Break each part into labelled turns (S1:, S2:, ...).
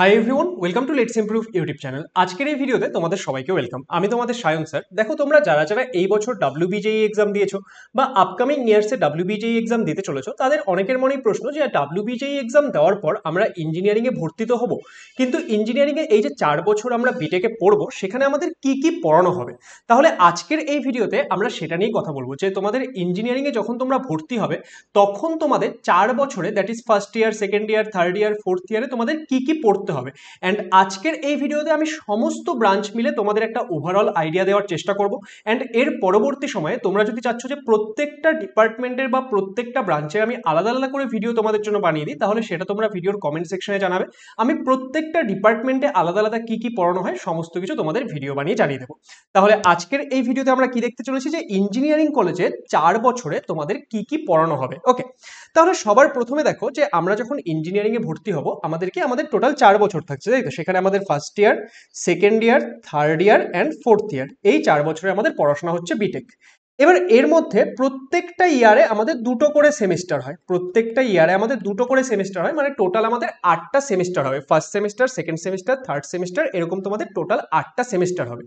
S1: high everyone welcome to let's improve YouTube channel আজকের এই ভিডিওতে তোমাদের সবাইকে ওয়েলকাম আমি তোমাদের সায়ন স্যার দেখো তোমরা যারা যারা এই বছর ডাব্লিউ বিজেই এক্সাম দিয়েছো বা আপকামিং ইয়ার্সে বিজেই এক্সাম দিতে চলেছো তাদের অনেকের মনেই প্রশ্ন যে বিজেই এক্সাম e দেওয়ার পর আমরা ইঞ্জিনিয়ারিংয়ে ভর্তি তো হবো কিন্তু ইঞ্জিনিয়ারিংয়ে এই যে চার বছর আমরা বিটেকে পড়বো সেখানে আমাদের কি কি পড়ানো হবে তাহলে আজকের এই ভিডিওতে আমরা সেটা নিয়েই কথা বলবো যে তোমাদের ইঞ্জিনিয়ারিংয়ে যখন তোমরা ভর্তি হবে তখন তোমাদের চার বছরে that is first year second year third year fourth ইয়ারে তোমাদের কি কি পড়তে করতে হবে অ্যান্ড আজকের এই ভিডিওতে আমি সমস্ত ব্রাঞ্চ মিলে তোমাদের একটা ওভারঅল আইডিয়া দেওয়ার চেষ্টা করব অ্যান্ড এর পরবর্তী সময়ে তোমরা যদি চাচ্ছ যে প্রত্যেকটা ডিপার্টমেন্টের বা প্রত্যেকটা ব্রাঞ্চের আমি আলাদা আলাদা করে ভিডিও তোমাদের জন্য বানিয়ে দিই তাহলে সেটা তোমরা ভিডিওর কমেন্ট সেকশনে জানাবে আমি প্রত্যেকটা ডিপার্টমেন্টে আলাদা আলাদা কী কী পড়ানো হয় সমস্ত কিছু তোমাদের ভিডিও বানিয়ে জানিয়ে দেবো তাহলে আজকের এই ভিডিওতে আমরা কি দেখতে চলেছি যে ইঞ্জিনিয়ারিং কলেজে চার বছরে তোমাদের কি কি পড়ানো হবে ওকে তাহলে সবার প্রথমে দেখো যে আমরা যখন ইঞ্জিনিয়ারিংয়ে ভর্তি হব আমাদেরকে আমাদের টোটাল চার চার বছর থাকছে তাই তো সেখানে আমাদের first year second year third year and fourth year এই চার বছরে আমাদের পড়াশোনা হচ্ছে বিটেক এবার এর মধ্যে প্রত্যেকটা ইয়ারে আমাদের দুটো করে সেমিস্টার হয় প্রত্যেকটা ইয়ারে আমাদের দুটো করে সেমিস্টার হয় মানে টোটাল আমাদের আটটা সেমিস্টার হবে first semester second semester third semester এরকম তোমাদের টোটাল আটটা সেমিস্টার হবে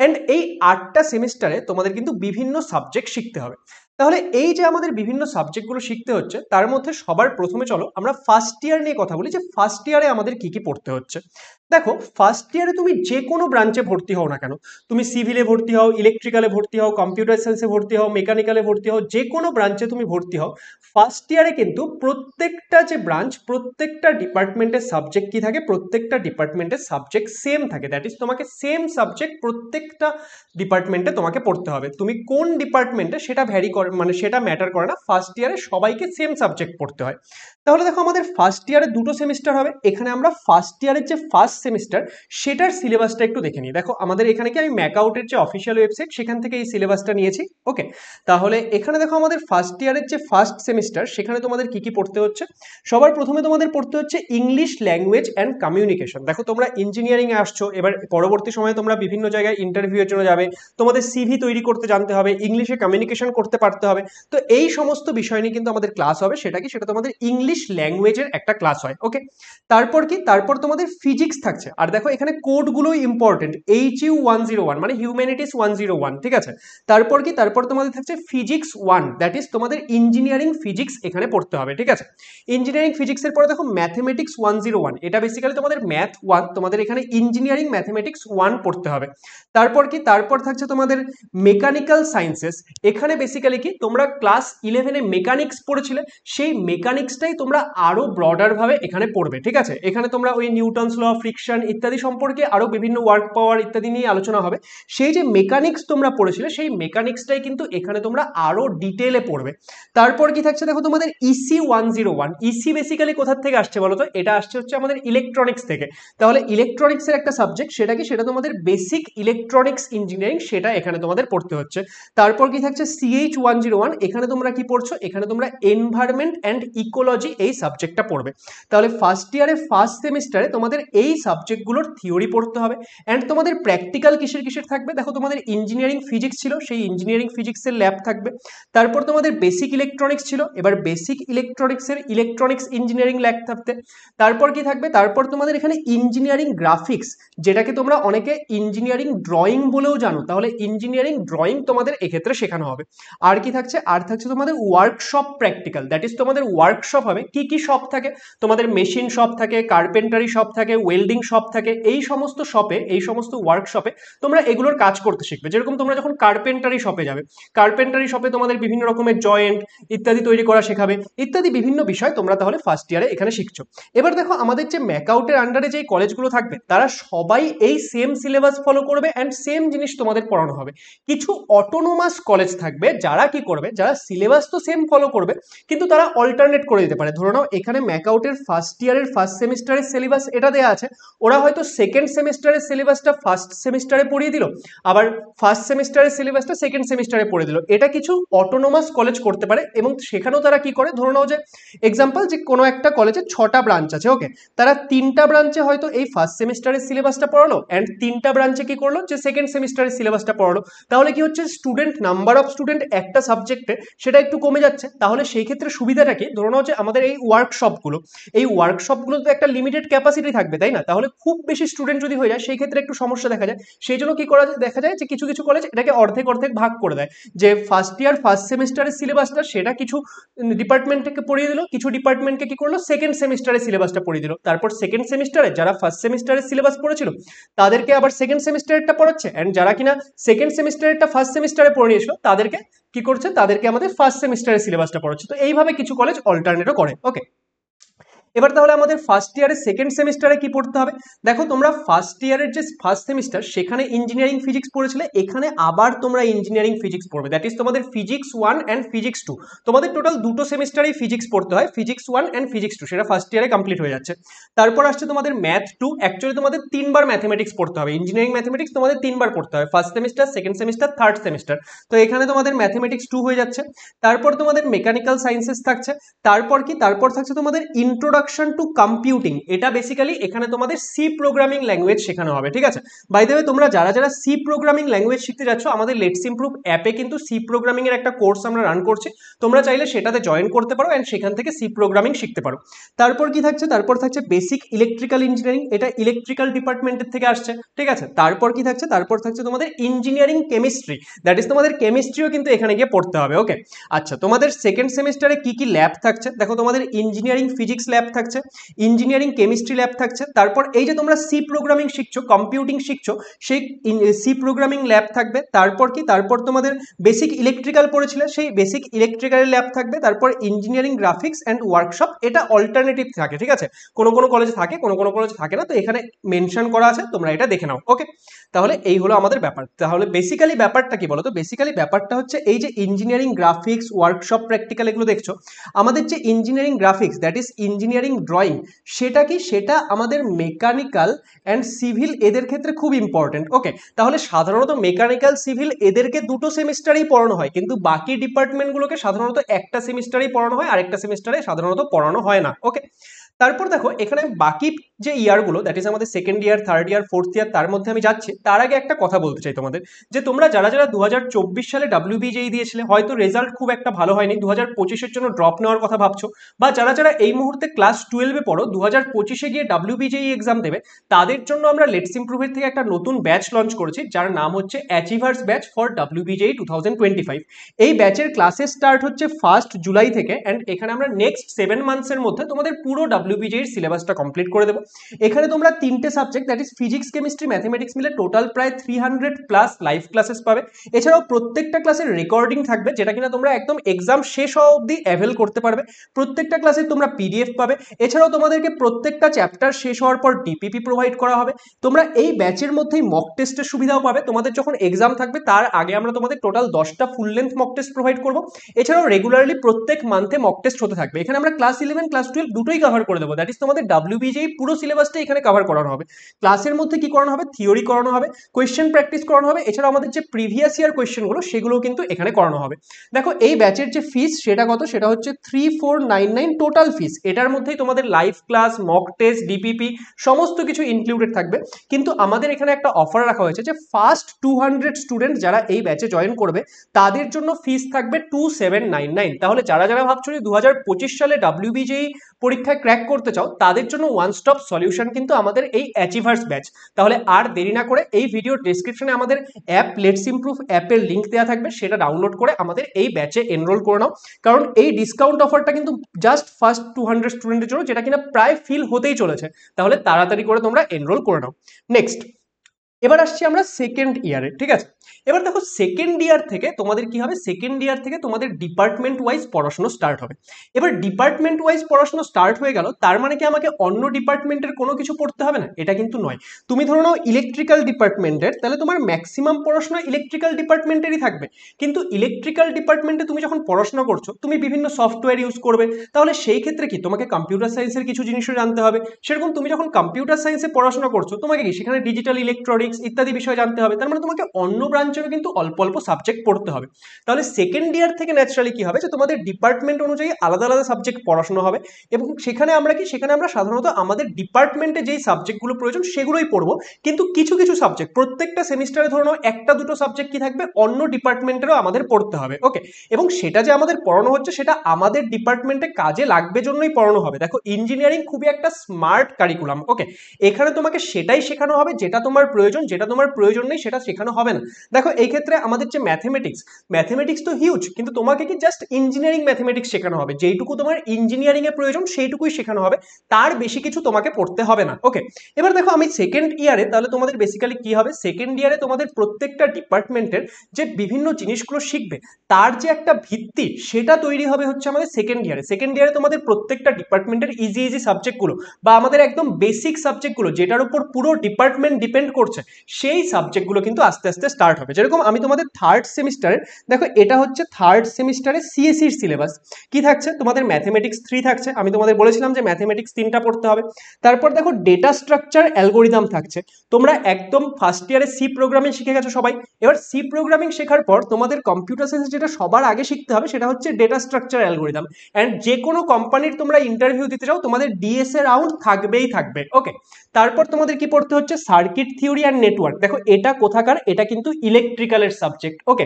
S1: অ্যান্ড এই আটটা সেমিস্টারে তোমাদের কিন্তু বিভিন্ন সাবজেক্ট শিখতে হবে তাহলে এই যে আমাদের বিভিন্ন সাবজেক্টগুলো শিখতে হচ্ছে তার মধ্যে সবার প্রথমে চলো আমরা ফার্স্ট ইয়ার নিয়ে কথা বলি যে ফার্স্ট ইয়ারে আমাদের কি কি পড়তে হচ্ছে দেখো ফার্স্ট ইয়ারে তুমি যে কোনো ব্রাঞ্চে ভর্তি হও না কেন তুমি সিভিলে ভর্তি হও ইলেকট্রিক্যালে ভর্তি হও কম্পিউটার সায়েন্সে ভর্তি হও মেকানিক্যালে ভর্তি হও যে কোনো ব্রাঞ্চে তুমি ভর্তি হও ফার্স্ট ইয়ারে কিন্তু প্রত্যেকটা যে ব্রাঞ্চ প্রত্যেকটা ডিপার্টমেন্টের সাবজেক্ট কি থাকে প্রত্যেকটা ডিপার্টমেন্টের সাবজেক্ট সেম থাকে দ্যাট ইজ তোমাকে সেম সাবজেক্ট প্রত্যেক প্রত্যেকটা ডিপার্টমেন্টে তোমাকে পড়তে হবে তুমি কোন ডিপার্টমেন্টে সেটা ভ্যারি করে মানে সেটা ম্যাটার করে না ফার্স্ট ইয়ারে সবাইকে সেম সাবজেক্ট পড়তে হয় তাহলে দেখো আমাদের ফার্স্ট ইয়ারে দুটো সেমিস্টার হবে এখানে আমরা ফার্স্ট ইয়ারের যে ফার্স্ট সেমিস্টার সেটার সিলেবাসটা একটু দেখে নিই দেখো আমাদের এখানে কি আমি ম্যাকআউটের যে অফিসিয়াল ওয়েবসাইট সেখান থেকে এই সিলেবাসটা নিয়েছি ওকে তাহলে এখানে দেখো আমাদের ফার্স্ট ইয়ারের যে ফার্স্ট সেমিস্টার সেখানে তোমাদের কি কি পড়তে হচ্ছে সবার প্রথমে তোমাদের পড়তে হচ্ছে ইংলিশ ল্যাঙ্গুয়েজ অ্যান্ড কমিউনিকেশন দেখো তোমরা ইঞ্জিনিয়ারিংয়ে আসছো এবার পরবর্তী সময়ে তোমরা বিভিন্ন জায়গায় ইন্টার ইন্টারভিউয়ের জন্য যাবে তোমাদের সিভি তৈরি করতে জানতে হবে ইংলিশে কমিউনিকেশন করতে পারতে হবে তো এই সমস্ত বিষয় নিয়ে কিন্তু আমাদের ক্লাস হবে সেটা কি সেটা তোমাদের ইংলিশ ল্যাঙ্গুয়েজের একটা ক্লাস হয় ওকে তারপর কি তারপর তোমাদের ফিজিক্স থাকছে আর দেখো এখানে কোডগুলো important H U one zero one মানে হিউম্যানিটিস ওয়ান জিরো ওয়ান ঠিক আছে তারপর কি তারপর তোমাদের থাকছে ফিজিক্স ওয়ান দ্যাট ইজ তোমাদের ইঞ্জিনিয়ারিং ফিজিক্স এখানে পড়তে হবে ঠিক আছে ইঞ্জিনিয়ারিং ফিজিক্সের পরে দেখো ম্যাথমেটিক্স ওয়ান জিরো ওয়ান এটা বেসিক্যালি তোমাদের ম্যাথ ওয়ান তোমাদের এখানে ইঞ্জিনিয়ারিং ম্যাথমেটিক্স ওয়ান পড়তে হবে তারপর কি তারপর থাকছে তোমাদের মেকানিক্যাল সায়েন্সেস এখানে বেসিক্যালি কি তোমরা ক্লাস ইলেভেনে মেকানিক্স পড়েছিলে সেই মেকানিক্সটাই তোমরা আরও ব্রডারভাবে এখানে পড়বে ঠিক আছে এখানে তোমরা ওই নিউটনস ল ফ্রিকশন ইত্যাদি সম্পর্কে আরও বিভিন্ন ওয়ার্ক পাওয়ার ইত্যাদি নিয়ে আলোচনা হবে সেই যে মেকানিক্স তোমরা পড়েছিলে সেই মেকানিক্সটাই কিন্তু এখানে তোমরা আরও ডিটেলে পড়বে তারপর কি থাকছে দেখো তোমাদের EC one zero one EC basically কোথার থেকে আসছে বলো তো এটা আসছে হচ্ছে আমাদের ইলেকট্রনিক্স থেকে তাহলে ইলেকট্রনিক্সের একটা সাবজেক্ট সেটা কি সেটা তোমাদের বেসিক ইলেকট্রনিক ইলেকট্রনিক্স ইঞ্জিনিয়ারিং সেটা এখানে তোমাদের পড়তে হচ্ছে তারপর কি থাকছে সিএইচ ওয়ান জিরো ওয়ান এখানে তোমরা কি পড়ছো এখানে তোমরা এনভায়রনমেন্ট অ্যান্ড ইকোলজি এই সাবজেক্টটা পড়বে তাহলে ফার্স্ট ইয়ারে ফার্স্ট সেমিস্টারে তোমাদের এই সাবজেক্টগুলোর থিওরি পড়তে হবে অ্যান্ড তোমাদের প্র্যাকটিক্যাল কিসের কিসের থাকবে দেখো তোমাদের ইঞ্জিনিয়ারিং ফিজিক্স ছিল সেই ইঞ্জিনিয়ারিং ফিজিক্সের ল্যাব থাকবে তারপর তোমাদের বেসিক ইলেকট্রনিক্স ছিল এবার বেসিক ইলেকট্রনিক্সের ইলেকট্রনিক্স ইঞ্জিনিয়ারিং ল্যাব থাকতে তারপর কি থাকবে তারপর তোমাদের এখানে ইঞ্জিনিয়ারিং গ্রাফিক্স যেটাকে তোমরা অনেকে ইঞ্জিনিয়ারিং ড্র ড্রয়িং বলেও জানো তাহলে ইঞ্জিনিয়ারিং ড্রয়িং তোমাদের এক্ষেত্রে শেখানো হবে আর কি থাকছে আর থাকছে তোমাদের ওয়ার্কশপ প্র্যাকটিক্যাল দ্যাট ইজ তোমাদের ওয়ার্কশপ হবে কি কি শপ থাকে তোমাদের মেশিন শপ থাকে কার্পেন্টারি শপ থাকে ওয়েল্ডিং শপ থাকে এই সমস্ত শপে এই সমস্ত ওয়ার্কশপে তোমরা এগুলোর কাজ করতে শিখবে যেরকম তোমরা যখন কার্পেন্টারি শপে যাবে কার্পেন্টারি শপে তোমাদের বিভিন্ন রকমের জয়েন্ট ইত্যাদি তৈরি করা শেখাবে ইত্যাদি বিভিন্ন বিষয় তোমরা তাহলে ফার্স্ট ইয়ারে এখানে শিখছো এবার দেখো আমাদের যে ম্যাকআউটের আন্ডারে যে কলেজগুলো থাকবে তারা সবাই এই সেম সিলেবাস ফলো করবে অ্যান্ড অ্যান্ড সেম জিনিস তোমাদের পড়ানো হবে কিছু অটোনোমাস কলেজ থাকবে যারা কি করবে যারা সিলেবাস তো সেম ফলো করবে কিন্তু তারা অল্টারনেট করে দিতে পারে ধরে নাও এখানে ম্যাকআউটের ফার্স্ট ইয়ারের ফার্স্ট সেমিস্টারের সিলেবাস এটা দেওয়া আছে ওরা হয়তো সেকেন্ড সেমিস্টারের সিলেবাসটা ফার্স্ট সেমিস্টারে পড়িয়ে দিল আবার ফার্স্ট সেমিস্টারের সিলেবাসটা সেকেন্ড সেমিস্টারে পড়ে দিল এটা কিছু অটোনোমাস কলেজ করতে পারে এবং সেখানেও তারা কি করে ধরে নাও যে এক্সাম্পল যে কোনো একটা কলেজে ছটা ব্রাঞ্চ আছে ওকে তারা তিনটা ব্রাঞ্চে হয়তো এই ফার্স্ট সেমিস্টারের সিলেবাসটা পড়ালো অ্যান্ড তিনটা ব্রাঞ্চে কি করলো যে সেকেন্ড সেমিস্টারের সিলেবাসটা পড়ালো তাহলে কি হচ্ছে স্টুডেন্ট নাম্বার অফ স্টুডেন্ট একটা সাবজেক্টে সেটা একটু কমে যাচ্ছে তাহলে সেই ক্ষেত্রে সুবিধাটা কি ধরুন হচ্ছে আমাদের এই ওয়ার্কশপগুলো এই ওয়ার্কশপগুলো তো একটা লিমিটেড ক্যাপাসিটি থাকবে তাই না তাহলে খুব বেশি স্টুডেন্ট যদি হয়ে যায় সেই ক্ষেত্রে একটু সমস্যা দেখা যায় সেই জন্য কি করা দেখা যায় যে কিছু কিছু কলেজ এটাকে অর্ধেক অর্ধেক ভাগ করে দেয় যে ফার্স্ট ইয়ার ফার্স্ট সেমিস্টারের সিলেবাসটা সেটা কিছু ডিপার্টমেন্টকে পড়িয়ে দিল কিছু ডিপার্টমেন্টকে কি করলো সেকেন্ড সেমিস্টারের সিলেবাসটা পড়িয়ে দিল তারপর সেকেন্ড সেমিস্টারে যারা ফার্স্ট সেমিস্টারের সিলেবাস পড়েছিল তাদেরকে আবার সেকেন্ড সেমিস্টারেরটা পড়া পড়াচ্ছে অ্যান্ড যারা কিনা সেকেন্ড সেমিস্টারেরটা ফার্স্ট সেমিস্টারে পড়ে নিয়েছিল তাদেরকে কি করছে তাদেরকে আমাদের ফার্স্ট সেমিস্টারের সিলেবাসটা পড়াচ্ছে তো এইভাবে কিছু কলেজ অল্টারনেটও করে ওকে এবার তাহলে আমাদের ফার্স্ট ইয়ারের সেকেন্ড সেমিস্টারে কি পড়তে হবে দেখো তোমরা ফার্স্ট ইয়ারের যে ফার্স্ট সেমিস্টার সেখানে ইঞ্জিনিয়ারিং ফিজিক্স পড়েছিলে এখানে আবার তোমরা ইঞ্জিনিয়ারিং ফিজিক্স পড়বে দ্যাট ইজ তোমাদের physics one and physics two তোমাদের টোটাল দুটো সেমিস্টারেই ফিজিক্স পড়তে হয় physics one and physics two সেটা ফার্স্ট ইয়ারে কমপ্লিট হয়ে যাচ্ছে তারপর আসছে তোমাদের ম্যাথ টু অ্যাকচুয়ালি তোমাদের তিনবার ম্যাথমেটিক্স পড়তে হবে ইঞ্জিনিয়ারিং ম্যাথমেটিক্স তোমাদের তিনবার পড়তে হয় first semester second semester third semester তো এখানে তোমাদের ম্যাথমেটিক্স টু হয়ে যাচ্ছে তারপর তোমাদের মেকানিক্যাল সায়েন্সেস থাকছে তারপর কি তারপর থাকছে তোমাদের ইন্ট্রোডাক্ট ইন্ট্রোডাকশন টু কম্পিউটিং এটা বেসিক্যালি এখানে তোমাদের সি প্রোগ্রামিং ল্যাঙ্গুয়েজ শেখানো হবে ঠিক আছে বাই দেবে তোমরা যারা যারা সি প্রোগ্রামিং ল্যাঙ্গুয়েজ শিখতে যাচ্ছ আমাদের লেটস ইমপ্রুভ অ্যাপে কিন্তু সি প্রোগ্রামিং এর একটা কোর্স আমরা রান করছি তোমরা চাইলে সেটাতে জয়েন করতে পারো অ্যান্ড সেখান থেকে সি প্রোগ্রামিং শিখতে পারো তারপর কি থাকছে তারপর থাকছে বেসিক ইলেকট্রিক্যাল ইঞ্জিনিয়ারিং এটা ইলেকট্রিক্যাল ডিপার্টমেন্টের থেকে আসছে ঠিক আছে তারপর কি থাকছে তারপর থাকছে তোমাদের ইঞ্জিনিয়ারিং কেমিস্ট্রি দ্যাট ইজ তোমাদের কেমিস্ট্রিও কিন্তু এখানে গিয়ে পড়তে হবে ওকে আচ্ছা তোমাদের সেকেন্ড সেমিস্টারে কি কি ল্যাব থাকছে দেখো তোমাদের ইঞ্জিনিয়ারিং ফিজিক্স ল্যাব থাকছে ইঞ্জিনিয়ারিং কেমিস্ট্রি ল্যাব থাকছে তারপর এই যে তোমরা সি প্রোগ্রামিং শিখছো কম্পিউটিং শিখছো সেই সি প্রোগ্রামিং ল্যাব থাকবে তারপর কি তারপর তোমাদের বেসিক ইলেকট্রিক্যাল পড়েছিলে সেই বেসিক ইলেকট্রিক্যাল ল্যাব থাকবে তারপর ইঞ্জিনিয়ারিং গ্রাফিক্স অ্যান্ড ওয়ার্কশপ এটা অল্টারনেটিভ থাকে ঠিক আছে কোনো কোনো কলেজে থাকে কোনো কোনো কলেজে থাকে না তো এখানে মেনশন করা আছে তোমরা এটা দেখে নাও ওকে তাহলে এই হলো আমাদের ব্যাপার তাহলে বেসিক্যালি ব্যাপারটা কি বলো তো বেসিক্যালি ব্যাপারটা হচ্ছে এই যে ইঞ্জিনিয়ারিং গ্রাফিক্স ওয়ার্কশপ প্র্যাকটিক্যাল এগুলো দেখছো আমাদের যে engineering graphics that is engineering engineering drawing সেটা কি সেটা আমাদের মেকানিক্যাল অ্যান্ড সিভিল এদের ক্ষেত্রে খুব ইম্পর্টেন্ট ওকে তাহলে সাধারণত মেকানিক্যাল সিভিল এদেরকে দুটো সেমিস্টারেই পড়ানো হয় কিন্তু বাকি ডিপার্টমেন্টগুলোকে সাধারণত একটা সেমিস্টারেই পড়ানো হয় আর একটা সেমিস্টারে সাধারণত পড়ানো হয় না ওকে তারপর দেখো এখানে বাকি যে ইয়ারগুলো দ্যাট ইজ আমাদের second year third year fourth year তার মধ্যে আমি যাচ্ছি তার আগে একটা কথা বলতে চাই তোমাদের যে তোমরা যারা যারা দু সালে ডাব্লিউবিজেই e দিয়েছিলে হয়তো রেজাল্ট খুব একটা ভালো হয়নি দু হাজার পঁচিশের জন্য ড্রপ নেওয়ার কথা ভাবছো বা যারা যারা এই মুহূর্তে ক্লাস টুয়েলভে পড়ো দু হাজার পঁচিশে গিয়ে ডাব্লিউবিজেই এক্সাম e দেবে তাদের জন্য আমরা লেটস ইম্প্রুভের থেকে একটা নতুন ব্যাচ লঞ্চ করেছি যার নাম হচ্ছে achievers batch for WBJEE two thousand twenty five এই ব্যাচের ক্লাসেস স্টার্ট হচ্ছে ফার্স্ট জুলাই থেকে অ্যান্ড এখানে আমরা নেক্সট সেভেন মান্থসের মধ্যে তোমাদের পুরো ডাব্লিউ ডাব্লিউবিজির সিলেবাসটা কমপ্লিট করে দেবো এখানে তোমরা তিনটে subject that is physics chemistry mathematics মিলে টোটাল প্রায় three hundred plus live classes পাবে এছাড়াও প্রত্যেকটা ক্লাসের রেকর্ডিং থাকবে যেটা কিনা তোমরা একদম এক্সাম শেষ হওয়া অবধি অ্যাভেল করতে পারবে প্রত্যেকটা ক্লাসে তোমরা পিডিএফ পাবে এছাড়াও তোমাদেরকে প্রত্যেকটা চ্যাপ্টার শেষ হওয়ার পর ডিপিপি প্রোভাইড করা হবে তোমরা এই ব্যাচের মধ্যেই মক টেস্টের সুবিধাও পাবে তোমাদের যখন এক্সাম থাকবে তার আগে আমরা তোমাদের টোটাল দশটা full length mock test provide করবো এছাড়াও রেগুলারলি প্রত্যেক মান্থে মক টেস্ট হতে থাকবে এখানে আমরা ক্লাস ইলেভেন ক্লাস টুয়েলভ দুটোই কভার করে করে দেবো দ্যাট ইজ তোমাদের ডাব্লিউবিজে পুরো সিলেবাসটা এখানে কভার করানো হবে ক্লাসের মধ্যে কি করানো হবে থিওরি করানো হবে কোয়েশ্চেন প্র্যাকটিস করানো হবে এছাড়া আমাদের যে প্রিভিয়াস ইয়ার কোয়েশ্চেনগুলো সেগুলো কিন্তু এখানে করানো হবে দেখো এই ব্যাচের যে ফিস সেটা কত সেটা হচ্ছে three four nine nine total fees এটার মধ্যেই তোমাদের live class mock test DPP সমস্ত কিছু ইনক্লুডেড থাকবে কিন্তু আমাদের এখানে একটা অফার রাখা হয়েছে যে ফার্স্ট টু হান্ড্রেড স্টুডেন্ট যারা এই ব্যাচে জয়েন করবে তাদের জন্য ফিস থাকবে টু সেভেন নাইন নাইন তাহলে যারা যারা ভাবছো যে দু হাজার পঁচিশ সালে ডাব্লিউবিজেই পরীক্ষায় ক্র্যাক করতে চাও তাদের জন্য ওয়ান স্টপ সলিউশন কিন্তু আমাদের এই অ্যাচিভার্স ব্যাচ তাহলে আর দেরি না করে এই ভিডিও ডিসক্রিপশনে আমাদের অ্যাপ লেটস ইমপ্রুভ অ্যাপের লিঙ্ক দেওয়া থাকবে সেটা ডাউনলোড করে আমাদের এই ব্যাচে এনরোল করে নাও কারণ এই ডিসকাউন্ট অফারটা কিন্তু জাস্ট ফার্স্ট টু হান্ড্রেড স্টুডেন্টের জন্য যেটা কিনা প্রায় ফিল হতেই চলেছে তাহলে তাড়াতাড়ি করে তোমরা এনরোল করে নাও নেক্সট এবার আসছি আমরা সেকেন্ড ইয়ারে ঠিক আছে এবার দেখো সেকেন্ড ইয়ার থেকে তোমাদের কি হবে সেকেন্ড ইয়ার থেকে তোমাদের ডিপার্টমেন্ট ওয়াইজ পড়াশুনো স্টার্ট হবে এবার ডিপার্টমেন্ট ওয়াইজ পড়াশুনো স্টার্ট হয়ে গেল তার মানে কি আমাকে অন্য ডিপার্টমেন্টের কোনো কিছু পড়তে হবে না এটা কিন্তু নয় তুমি ধরো নাও ইলেকট্রিক্যাল ডিপার্টমেন্টের তাহলে তোমার ম্যাক্সিমাম পড়াশোনা ইলেকট্রিক্যাল ডিপার্টমেন্টেরই থাকবে কিন্তু ইলেকট্রিক্যাল ডিপার্টমেন্টে তুমি যখন পড়াশোনা করছো তুমি বিভিন্ন সফটওয়্যার ইউজ করবে তাহলে সেই ক্ষেত্রে কি তোমাকে কম্পিউটার সায়েন্সের কিছু জিনিসও জানতে হবে সেরকম তুমি যখন কম্পিউটার সায়েন্সে পড়াশোনা করছো তোমাকে কি সেখানে ডিজিটাল ইলেকট্রনিক ইকোনমিক্স ইত্যাদি বিষয় জানতে হবে তার মানে তোমাকে অন্য ব্রাঞ্চেও কিন্তু অল্প অল্প সাবজেক্ট পড়তে হবে তাহলে সেকেন্ড ইয়ার থেকে ন্যাচারালি কি হবে যে তোমাদের ডিপার্টমেন্ট অনুযায়ী আলাদা আলাদা সাবজেক্ট পড়াশোনা হবে এবং সেখানে আমরা কি সেখানে আমরা সাধারণত আমাদের ডিপার্টমেন্টে যেই সাবজেক্টগুলো প্রয়োজন সেগুলোই পড়বো কিন্তু কিছু কিছু সাবজেক্ট প্রত্যেকটা সেমিস্টারে ধরে একটা দুটো সাবজেক্ট কি থাকবে অন্য ডিপার্টমেন্টেরও আমাদের পড়তে হবে ওকে এবং সেটা যে আমাদের পড়ানো হচ্ছে সেটা আমাদের ডিপার্টমেন্টে কাজে লাগবে জন্যই পড়ানো হবে দেখো ইঞ্জিনিয়ারিং খুবই একটা স্মার্ট কারিকুলাম ওকে এখানে তোমাকে সেটাই শেখানো হবে যেটা তোমার প্রয়োজন প্রয়োজন যেটা তোমার প্রয়োজন নেই সেটা শেখানো হবে না দেখো এই ক্ষেত্রে আমাদের যে ম্যাথমেটিক্স ম্যাথমেটিক্স তো হিউজ কিন্তু তোমাকে কি জাস্ট ইঞ্জিনিয়ারিং ম্যাথমেটিক্স শেখানো হবে যেইটুকু তোমার এর প্রয়োজন সেইটুকুই শেখানো হবে তার বেশি কিছু তোমাকে পড়তে হবে না ওকে এবার দেখো আমি সেকেন্ড ইয়ারে তাহলে তোমাদের বেসিক্যালি কি হবে সেকেন্ড ইয়ারে তোমাদের প্রত্যেকটা ডিপার্টমেন্টের যে বিভিন্ন জিনিসগুলো শিখবে তার যে একটা ভিত্তি সেটা তৈরি হবে হচ্ছে আমাদের সেকেন্ড ইয়ারে সেকেন্ড ইয়ারে তোমাদের প্রত্যেকটা ডিপার্টমেন্টের ইজি ইজি সাবজেক্টগুলো বা আমাদের একদম বেসিক সাবজেক্টগুলো যেটার উপর পুরো ডিপার্টমেন্ট ডিপেন্ড করছে সেই সাবজেক্টগুলো কিন্তু আস্তে আস্তে স্টার্ট হবে যেরকম আমি তোমাদের থার্ড সেমিস্টারের দেখো এটা হচ্ছে থার্ড সেমিস্টারে সিএসির সিলেবাস কি থাকছে তোমাদের ম্যাথমেটিক্স থ্রি থাকছে আমি তোমাদের বলেছিলাম যে ম্যাথেমেটিক্স তিনটা পড়তে হবে তারপর দেখো ডেটা স্ট্রাকচার অ্যালগোরিদাম থাকছে তোমরা একদম ফার্স্ট ইয়ারে সি প্রোগ্রামিং শিখে গেছো সবাই এবার সি প্রোগ্রামিং শেখার পর তোমাদের কম্পিউটার সায়েন্স যেটা সবার আগে শিখতে হবে সেটা হচ্ছে ডেটা স্ট্রাকচার অ্যালগোরিদম অ্যান্ড যে কোনো কোম্পানির তোমরা ইন্টারভিউ দিতে চাও তোমাদের ডিএসএ রাউন্ড থাকবেই থাকবে ওকে তারপর তোমাদের কি পড়তে হচ্ছে সার্কিট থিওরি অ্যান্ড নেটওয়ার্ক দেখো এটা কোথাকার এটা কিন্তু ইলেকট্রিক্যালের সাবজেক্ট ওকে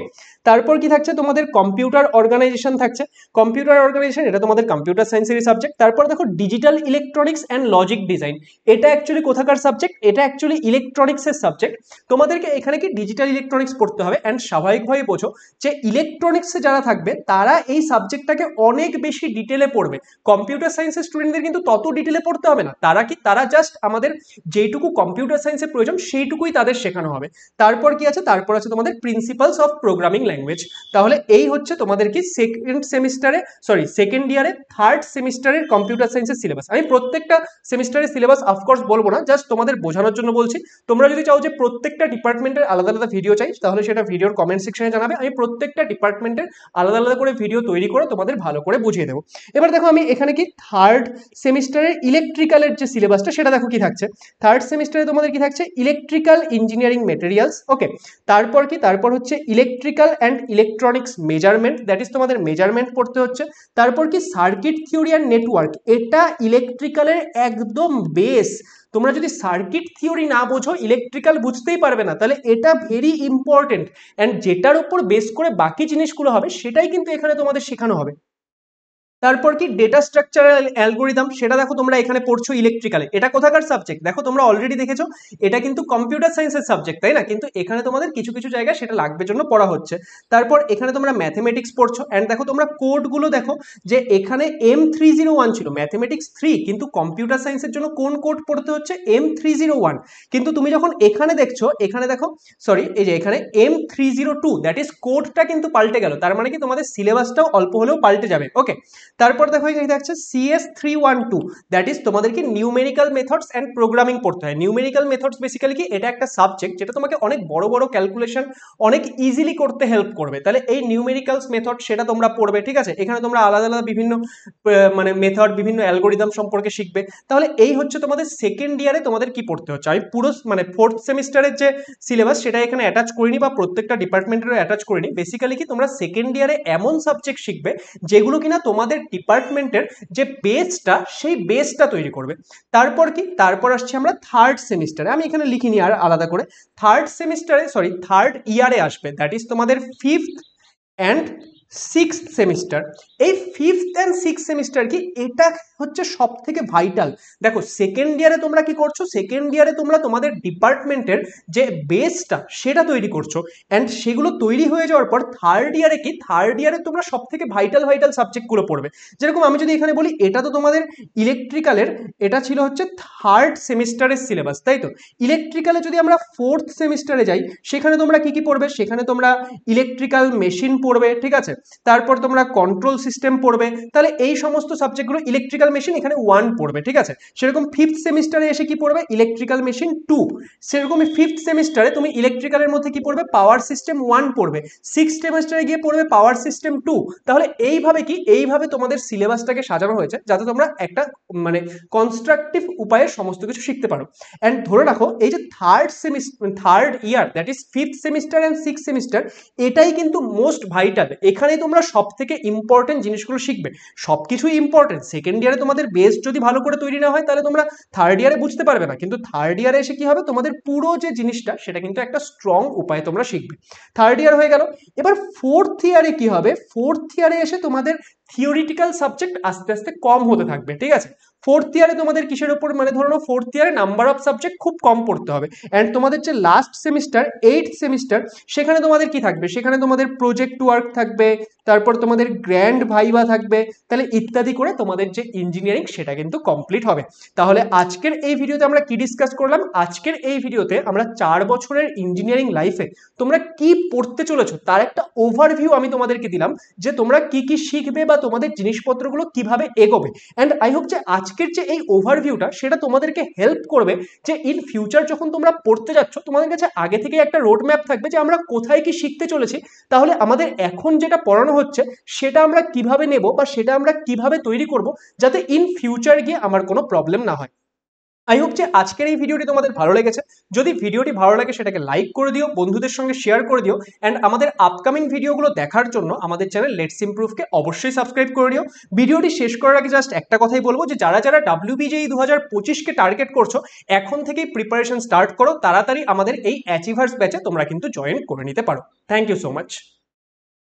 S1: তারপর কি থাকছে তোমাদের কম্পিউটার অর্গানাইজেশন থাকছে কম্পিউটার অর্গানাইজেশন এটা তোমাদের কম্পিউটার সায়েন্সেরই সাবজেক্ট তারপর দেখো digital electronics and logic design এটা অ্যাকচুয়ালি কোথাকার সাবজেক্ট এটা অ্যাকচুয়ালি ইলেকট্রনিক্সের সাবজেক্ট তোমাদেরকে এখানে কি ডিজিটাল ইলেকট্রনিক্স পড়তে হবে অ্যান্ড স্বাভাবিকভাবে বোঝো যে ইলেকট্রনিক্সে যারা থাকবে তারা এই সাবজেক্টটাকে অনেক বেশি ডিটেলে পড়বে কম্পিউটার সায়েন্সের স্টুডেন্টদের কিন্তু তত ডিটেলে পড়তে হবে না তারা কি তারা জাস্ট আমাদের যেইটুকু কম্পিউটার সায়েন্সের প্রয়োজন সেইটুকু এইটুকুই তাদের শেখানো হবে তারপর কি আছে তারপর আছে তোমাদের প্রিন্সিপালস অফ প্রোগ্রামিং ল্যাঙ্গুয়েজ তাহলে এই হচ্ছে তোমাদের কি সেকেন্ড সেমিস্টারে সরি সেকেন্ড ইয়ারে থার্ড সেমিস্টারের কম্পিউটার সায়েন্সের সিলেবাস আমি প্রত্যেকটা সেমিস্টারের সিলেবাস অফকোর্স বলবো না জাস্ট তোমাদের বোঝানোর জন্য বলছি তোমরা যদি চাও যে প্রত্যেকটা ডিপার্টমেন্টের আলাদা আলাদা ভিডিও চাই তাহলে সেটা ভিডিওর কমেন্ট সেকশনে জানাবে আমি প্রত্যেকটা ডিপার্টমেন্টের আলাদা আলাদা করে ভিডিও তৈরি করে তোমাদের ভালো করে বুঝিয়ে দেবো এবার দেখো আমি এখানে কি থার্ড সেমিস্টারের ইলেকট্রিক্যালের যে সিলেবাসটা সেটা দেখো কি থাকছে থার্ড সেমিস্টারে তোমাদের কি থাকছে electric electrical engineering materials okay তারপর কি তারপর হচ্ছে electrical and electronics measurement that is তোমাদের মেজারমেন্ট পড়তে হচ্ছে তারপর কি সার্কিট থিওরি অ্যান্ড নেটওয়ার্ক এটা ইলেকট্রিক্যালের একদম বেস তোমরা যদি সার্কিট থিওরি না বোঝো ইলেকট্রিক্যাল বুঝতেই পারবে না তাহলে এটা ভেরি ইম্পর্টেন্ট অ্যান্ড যেটার উপর বেস করে বাকি জিনিসগুলো হবে সেটাই কিন্তু এখানে তোমাদের শেখানো হবে তারপর কি ডেটা স্ট্রাকচারাল অ্যালগোরিদম সেটা দেখো তোমরা এখানে পড়ছো ইলেকট্রিক্যালে এটা কোথাকার সাবজেক্ট দেখো তোমরা অলরেডি দেখেছো এটা কিন্তু কম্পিউটার সায়েন্সের সাবজেক্ট তাই না কিন্তু এখানে তোমাদের কিছু কিছু জায়গায় সেটা লাগবে জন্য পড়া হচ্ছে তারপর এখানে তোমরা ম্যাথমেটিক্স পড়ছো অ্যান্ড দেখো তোমরা কোডগুলো দেখো যে এখানে এম থ্রি জিরো ওয়ান ছিল ম্যাথমেটিক্স থ্রি কিন্তু কম্পিউটার সায়েন্সের জন্য কোন কোড পড়তে হচ্ছে এম থ্রি জিরো ওয়ান কিন্তু তুমি যখন এখানে দেখছো এখানে দেখো সরি এই যে এখানে M three zero two that is কোডটা কিন্তু পাল্টে গেল তার মানে কি তোমাদের সিলেবাসটাও অল্প হলেও পাল্টে যাবে ওকে তারপর দেখো এখানে C CS three one two that is তোমাদেরকে নিউমেরিক্যাল মেথডস অ্যান্ড প্রোগ্রামিং পড়তে হয় নিউমেরিক্যাল মেথডস বেসিক্যালি কি এটা একটা সাবজেক্ট যেটা তোমাকে অনেক বড় বড় ক্যালকুলেশন অনেক ইজিলি করতে হেল্প করবে তাহলে এই নিউমেরিক্যালস মেথড সেটা তোমরা পড়বে ঠিক আছে এখানে তোমরা আলাদা আলাদা বিভিন্ন মানে মেথড বিভিন্ন অ্যালগোরিদম সম্পর্কে শিখবে তাহলে এই হচ্ছে তোমাদের সেকেন্ড ইয়ারে তোমাদের কি পড়তে হচ্ছে আমি পুরো মানে ফোর্থ সেমিস্টারের যে সিলেবাস সেটা এখানে অ্যাটাচ করিনি বা প্রত্যেকটা ডিপার্টমেন্টেরও অ্যাটাচ করিনি বেসিক্যালি কি তোমরা সেকেন্ড ইয়ারে এমন সাবজেক্ট শিখবে যেগুলো কিনা তোমাদের ডিপার্টমেন্টের যে বেসটা সেই বেসটা তৈরি করবে তারপর কি তারপর আসছি আমরা থার্ড সেমিস্টারে আমি এখানে লিখিনি আর আলাদা করে থার্ড সেমিস্টারে সরি থার্ড ইয়ারে আসবে দ্যাট ইজ তোমাদের ফিফথ অ্যান্ড সিক্স সেমিস্টার এই ফিফথ অ্যান্ড সিক্স সেমিস্টার কি এটা হচ্ছে সব থেকে ভাইটাল দেখো সেকেন্ড ইয়ারে তোমরা কি করছো সেকেন্ড ইয়ারে তোমরা তোমাদের ডিপার্টমেন্টের যে বেসটা সেটা তৈরি করছো অ্যান্ড সেগুলো তৈরি হয়ে যাওয়ার পর থার্ড ইয়ারে কি থার্ড ইয়ারে তোমরা সব থেকে ভাইটাল ভাইটাল সাবজেক্টগুলো পড়বে যেরকম আমি যদি এখানে বলি এটা তো তোমাদের ইলেকট্রিক্যালের এটা ছিল হচ্ছে থার্ড সেমিস্টারের সিলেবাস তাই তো ইলেকট্রিক্যালে যদি আমরা ফোর্থ সেমিস্টারে যাই সেখানে তোমরা কি কি পড়বে সেখানে তোমরা ইলেকট্রিক্যাল মেশিন পড়বে ঠিক আছে তারপর তোমরা কন্ট্রোল সিস্টেম পড়বে তাহলে এই সমস্ত সাবজেক্টগুলো ইলেকট্রিক্যাল মেশিন এখানে ওয়ান পড়বে ঠিক আছে সেরকম ফিফথ সেমিস্টারে এসে কি পড়বে ইলেকট্রিক্যাল মেশিন টু সেরকমই ফিফথ সেমিস্টারে তুমি ইলেকট্রিক্যালের মধ্যে কি পড়বে পাওয়ার সিস্টেম ওয়ান পড়বে সিক্স সেমিস্টারে গিয়ে পড়বে পাওয়ার সিস্টেম টু তাহলে এইভাবে কি এইভাবে তোমাদের সিলেবাসটাকে সাজানো হয়েছে যাতে তোমরা একটা মানে কনস্ট্রাকটিভ উপায়ে সমস্ত কিছু শিখতে পারো অ্যান্ড ধরে রাখো এই যে third semester third year that is fifth semester and six semester এটাই কিন্তু মোস্ট ভাইটাল এখানে সেখানেই তোমরা সব থেকে ইম্পর্টেন্ট জিনিসগুলো শিখবে সব কিছুই ইম্পর্টেন্ট সেকেন্ড ইয়ারে তোমাদের বেস যদি ভালো করে তৈরি না হয় তাহলে তোমরা থার্ড ইয়ারে বুঝতে পারবে না কিন্তু থার্ড ইয়ারে এসে কি হবে তোমাদের পুরো যে জিনিসটা সেটা কিন্তু একটা স্ট্রং উপায়ে তোমরা শিখবে থার্ড ইয়ার হয়ে গেল এবার ফোর্থ ইয়ারে কি হবে ফোর্থ ইয়ারে এসে তোমাদের থিওরিটিক্যাল সাবজেক্ট আস্তে আস্তে কম হতে থাকবে ঠিক আছে ফোর্থ ইয়ারে তোমাদের কিসের উপর মানে ধরো ফোর্থ ইয়ারে নাম্বার অফ সাবজেক্ট খুব কম পড়তে হবে অ্যান্ড তোমাদের যে লাস্ট সেমিস্টার এইট সেমিস্টার সেখানে তোমাদের কি থাকবে সেখানে তোমাদের প্রজেক্ট ওয়ার্ক থাকবে তারপর তোমাদের গ্র্যান্ড ভাইবা থাকবে তাহলে ইত্যাদি করে তোমাদের যে ইঞ্জিনিয়ারিং সেটা কিন্তু কমপ্লিট হবে তাহলে আজকের এই ভিডিওতে আমরা কি ডিসকাস করলাম আজকের এই ভিডিওতে আমরা চার বছরের ইঞ্জিনিয়ারিং লাইফে তোমরা কি পড়তে চলেছো তার একটা ওভারভিউ আমি তোমাদেরকে দিলাম যে তোমরা কি কি শিখবে বা তোমাদের জিনিসপত্রগুলো কিভাবে এগোবে অ্যান্ড আই হোপ যে আজকে আজকের যে এই ওভারভিউটা সেটা তোমাদেরকে হেল্প করবে যে ইন ফিউচার যখন তোমরা পড়তে যাচ্ছ তোমাদের কাছে আগে থেকে একটা রোড ম্যাপ থাকবে যে আমরা কোথায় কি শিখতে চলেছি তাহলে আমাদের এখন যেটা পড়ানো হচ্ছে সেটা আমরা কিভাবে নেব বা সেটা আমরা কিভাবে তৈরি করব যাতে ইন ফিউচার গিয়ে আমার কোনো প্রবলেম না হয় আই হোপ যে আজকের এই ভিডিওটি তোমাদের ভালো লেগেছে যদি ভিডিওটি ভালো লাগে সেটাকে লাইক করে দিও বন্ধুদের সঙ্গে শেয়ার করে দিও অ্যান্ড আমাদের আপকামিং ভিডিওগুলো দেখার জন্য আমাদের চ্যানেল লেটস ইমপ্রুভকে অবশ্যই সাবস্ক্রাইব করে দিও ভিডিওটি শেষ করার আগে জাস্ট একটা কথাই বলবো যে যারা যারা ডাব্লিউবিজেই e দু হাজার পঁচিশকে টার্গেট করছো এখন থেকেই প্রিপারেশন স্টার্ট করো তাড়াতাড়ি আমাদের এই অ্যাচিভার্স ব্যাচে তোমরা কিন্তু জয়েন করে নিতে পারো থ্যাংক ইউ সো মাচ